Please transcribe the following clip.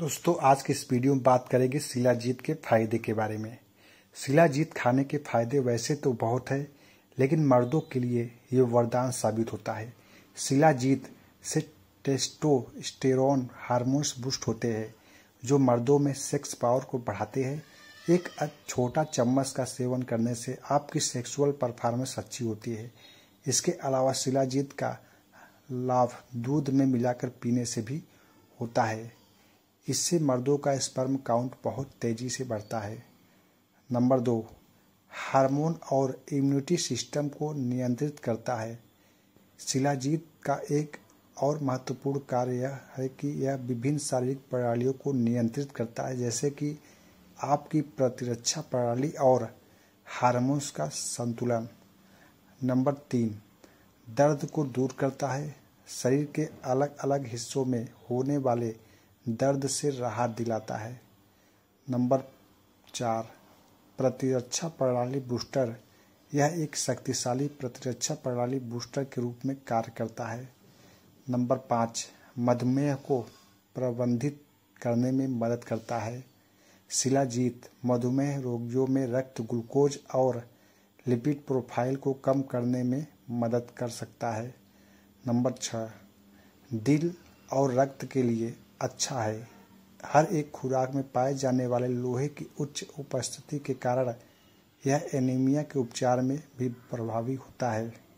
दोस्तों आज के इस वीडियो में बात करेंगे शिलाजीत के फायदे के बारे में शिलाजीत खाने के फायदे वैसे तो बहुत है लेकिन मर्दों के लिए ये वरदान साबित होता है शिलाजीत से टेस्टोस्टेरॉन हार्मोन्स बूस्ट होते हैं जो मर्दों में सेक्स पावर को बढ़ाते हैं एक छोटा चम्मच का सेवन करने से आपकी सेक्सुअल परफॉर्मेंस अच्छी होती है इसके अलावा शिलाजीत का लाभ दूध में मिलाकर पीने से भी होता है इससे मर्दों का स्पर्म काउंट बहुत तेजी से बढ़ता है नंबर दो हार्मोन और इम्यूनिटी सिस्टम को नियंत्रित करता है शिलाजीत का एक और महत्वपूर्ण कार्य यह है कि यह विभिन्न शारीरिक प्रणालियों को नियंत्रित करता है जैसे कि आपकी प्रतिरक्षा प्रणाली और हार्मोन्स का संतुलन नंबर तीन दर्द को दूर करता है शरीर के अलग अलग हिस्सों में होने वाले दर्द से राहत दिलाता है नंबर चार प्रतिरक्षा प्रणाली बूस्टर यह एक शक्तिशाली प्रतिरक्षा प्रणाली बूस्टर के रूप में कार्य करता है नंबर पाँच मधुमेह को प्रबंधित करने में मदद करता है शिलाजीत मधुमेह रोगियों में रक्त ग्लूकोज और लिपिड प्रोफाइल को कम करने में मदद कर सकता है नंबर छः दिल और रक्त के लिए अच्छा है हर एक खुराक में पाए जाने वाले लोहे की उच्च उपस्थिति के कारण यह एनीमिया के उपचार में भी प्रभावी होता है